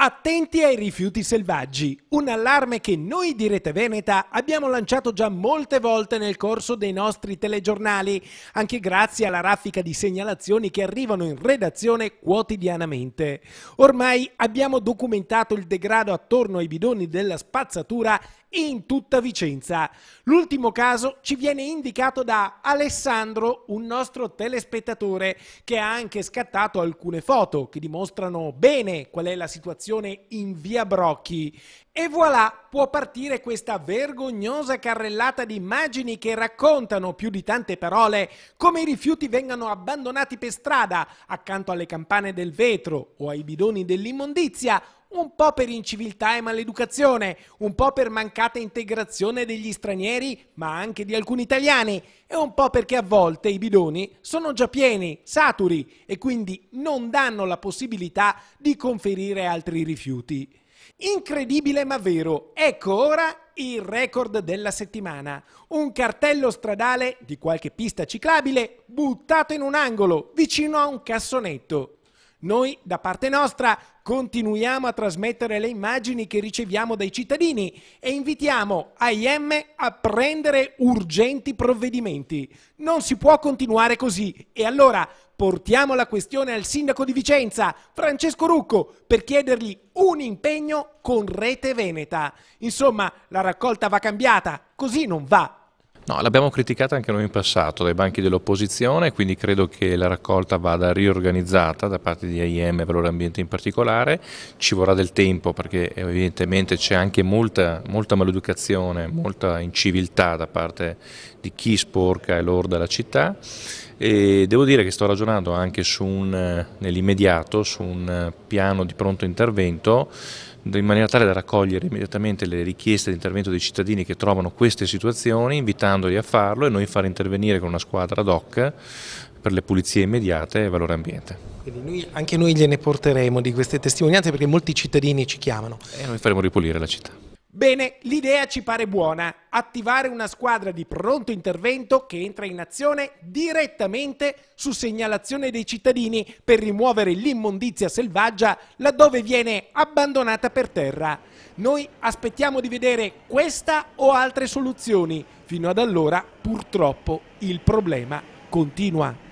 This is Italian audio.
Attenti ai rifiuti selvaggi, un allarme che noi di Rete Veneta abbiamo lanciato già molte volte nel corso dei nostri telegiornali, anche grazie alla raffica di segnalazioni che arrivano in redazione quotidianamente. Ormai abbiamo documentato il degrado attorno ai bidoni della spazzatura in tutta Vicenza. L'ultimo caso ci viene indicato da Alessandro, un nostro telespettatore, che ha anche scattato alcune foto che dimostrano bene qual è la situazione in via Brocchi. E voilà, può partire questa vergognosa carrellata di immagini che raccontano più di tante parole come i rifiuti vengano abbandonati per strada accanto alle campane del vetro o ai bidoni dell'immondizia un po' per inciviltà e maleducazione, un po' per mancata integrazione degli stranieri, ma anche di alcuni italiani, e un po' perché a volte i bidoni sono già pieni, saturi, e quindi non danno la possibilità di conferire altri rifiuti. Incredibile ma vero, ecco ora il record della settimana. Un cartello stradale di qualche pista ciclabile buttato in un angolo vicino a un cassonetto. Noi da parte nostra continuiamo a trasmettere le immagini che riceviamo dai cittadini e invitiamo AIM a prendere urgenti provvedimenti. Non si può continuare così e allora portiamo la questione al sindaco di Vicenza, Francesco Rucco, per chiedergli un impegno con Rete Veneta. Insomma, la raccolta va cambiata, così non va. No, l'abbiamo criticata anche noi in passato dai banchi dell'opposizione, quindi credo che la raccolta vada riorganizzata da parte di AIM e Valore Ambiente in particolare. Ci vorrà del tempo perché evidentemente c'è anche molta, molta maleducazione, molta inciviltà da parte di chi sporca e lorda la città. E devo dire che sto ragionando anche eh, nell'immediato su un eh, piano di pronto intervento in maniera tale da raccogliere immediatamente le richieste di intervento dei cittadini che trovano queste situazioni, invitandoli a farlo e noi far intervenire con una squadra ad hoc per le pulizie immediate e valore ambiente. Noi, anche noi gliene porteremo di queste testimonianze perché molti cittadini ci chiamano. E noi faremo ripulire la città. Bene, l'idea ci pare buona, attivare una squadra di pronto intervento che entra in azione direttamente su segnalazione dei cittadini per rimuovere l'immondizia selvaggia laddove viene abbandonata per terra. Noi aspettiamo di vedere questa o altre soluzioni. Fino ad allora, purtroppo, il problema continua.